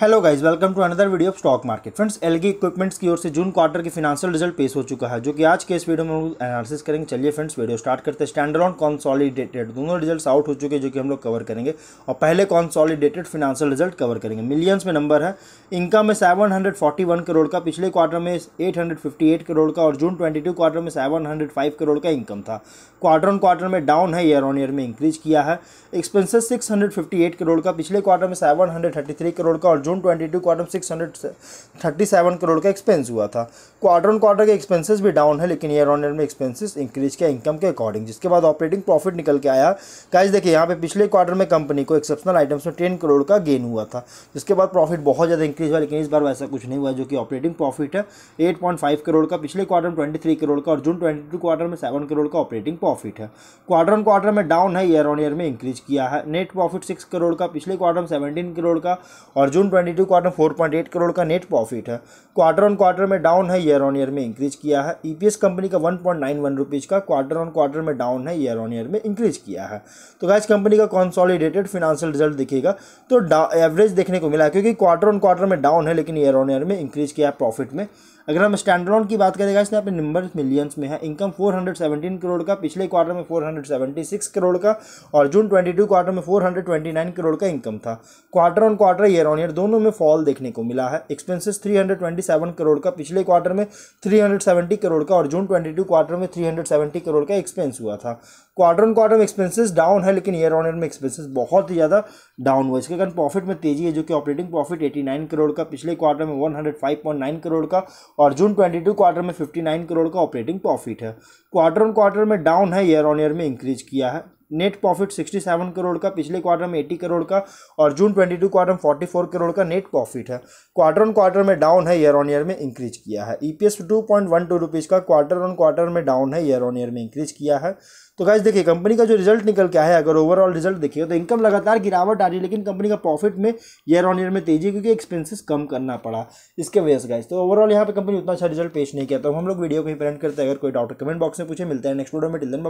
hello guys welcome to another video of stock market friends Elgi Equipments की ओर से June quarter की फिनेंशियल रिजल्ट पेश हो चुका है जो कि आज के इस वीडियो में हम लोग एनालिसिस करेंगे चलिए फ्रेंड्स वीडियो स्टार्ट करते हैं स्टैंडर्ड कॉन्सॉलिडेटेड दोनों रिजल्ट्स आउट हो चुके हैं जो कि हम लोग कवर करेंगे और पहले कॉन्सॉलिडेटेड फिनेंशियल रिजल्ट कवर करेंगे मिलियंस में नंबर है इनकम में सेवन करोड़ का पिछले क्वार्टर में एट करोड़ का और जून ट्वेंटी क्वार्टर में सेवन करोड़ का इनकम था क्वार्टर ऑन क्वार्टर में डाउन है ईयर ऑन ईयर में इंक्रीज किया है एक्सपेंसेस सिक्स करोड़ का पिछले क्वार्टर में सेवन करोड़ का और जून ट्वेंटी टू क्वार्टर में six hundred thirty seven crore का एक्सपेंस हुआ था क्वार्टर ऑन क्वार्टर के एक्सपेंसेस भी डाउन है लेकिन ईयर ऑन ईयर में एक्सपेंसेस इंक्रीज किया इनकम के अकॉर्डिंग जिसके बाद ऑपरेटिंग प्रॉफिट निकल के आया गाइस देखिए यहाँ पे पिछले क्वार्टर में कंपनी को एक्सेप्शनल आइटम्स में टेन करोड़ का गेन हुआ था जिसके बाद प्रॉफिट बहुत ज़्यादा इंक्रीज हुआ लेकिन इस बार वैसा कुछ नहीं हुआ जो कि ऑपरेटिंग प्रॉफिट है एट पॉइंट फाइव करोड़ का पिछले क्वार्टर में ट्वेंटी थ्री करोड़ का और जून ट्वेंटी टू क्वार्टर में सेवन करोड़ का ऑपरेटिंग प्रॉफिट है क्वार्टर ऑन क्वार्टर में डाउन है ईयर ऑन ईयर में इंक्रीज किया है नेट प्रॉफिट सिक्स करोड़ का पिछले क्वार्टर में सेवेंटीन करोड़ का और जून 2022 क्वार्टर 4.8 करोड़ का नेट प्रॉफिट है क्वार्टर ऑन क्वार्टर में डाउन है ईयर ऑन ईयर में इंक्रीज किया है ईपीएस e कंपनी का 1.91 पॉइंट का क्वार्टर ऑन क्वार्टर में डाउन है ईयर ऑन ईयर में इंक्रीज किया है तो गैस कंपनी का कॉन्सॉलिडेटेड फाइनेंशियल रिजल्ट दिखेगा तो एवरेज देखने को मिला क्योंकि क्वार्टर ऑन क्वार्टर में डाउन है लेकिन ईयर ऑन ईयर में इंक्रीज किया है प्रॉफिट में अगर हम स्टैंडलोन की बात करेगा इसने अपने नंबर मिलियंस में है इनकम 417 करोड़ का पिछले क्वार्टर में 476 करोड़ का और जून 22 क्वार्टर में 429 करोड़ का इनकम था quarter on quarter year on year दोनों में फॉल देखने को मिला है एक्सपेंसिस 327 करोड़ का पिछले क्वार्टर में थ्री करोड़ का और जून ट्वेंटी क्वार्टर में थ्री करोड़ का एक्सपेंस हुआ था क्वार्टर ऑन क्वार्टर में एक्सपेंसिस डाउन है लेकिन ईयर ऑन ईयर में एक्सपेंसिस बहुत ही ज़्यादा डाउन हुआ इसके कारण प्रॉफिट में तेजी है जो कि ऑपरेटिंग प्रॉफिट 89 करोड़ का पिछले क्वार्टर में 105.9 करोड़ का और जून 22 क्वार्टर में 59 करोड़ का ऑपरेटिंग प्रॉफिट है क्वार्टर ऑन क्वार्टर में डाउन है ईयर ऑन ईयर में इंक्रीज किया है नेट प्रॉफिट 67 करोड़ का पिछले क्वार्टर में 80 करोड़ का और जून 22 क्वार्टर में 44 करोड़ का नेट प्रॉफिट है क्वार्टर ऑन क्वार्टर में डाउन है ईयर ऑन ईयर में इंक्रीज किया है ईपीएस 2.12 रुपीज का क्वार्टर ऑन क्वार्टर में डाउन है ईयर ऑन ईयर में इंक्रीज किया है तो गाइज देखिए कंपनी का जो रिजल्ट निकल के आया है अगर ओवरऑल रिजल्ट देखिए तो इनकम लगातार गिरावट आ रही है लेकिन कंपनी का प्रॉफिट में ईयर ऑन ईयर में तेजी क्योंकि एक्सपेंसेस कम करना पड़ा इसके वजह से गाइज तो ओवरऑल यहाँ पे कंपनी उतना अच्छा रिजल्ट पेश नहीं किया तो हम लोग वीडियो को ही प्रेंट करते हैं अगर कोई डाउट कमेंट बॉक्स में पूछे मिलते हैं नेक्स्ट वीडियो में टिल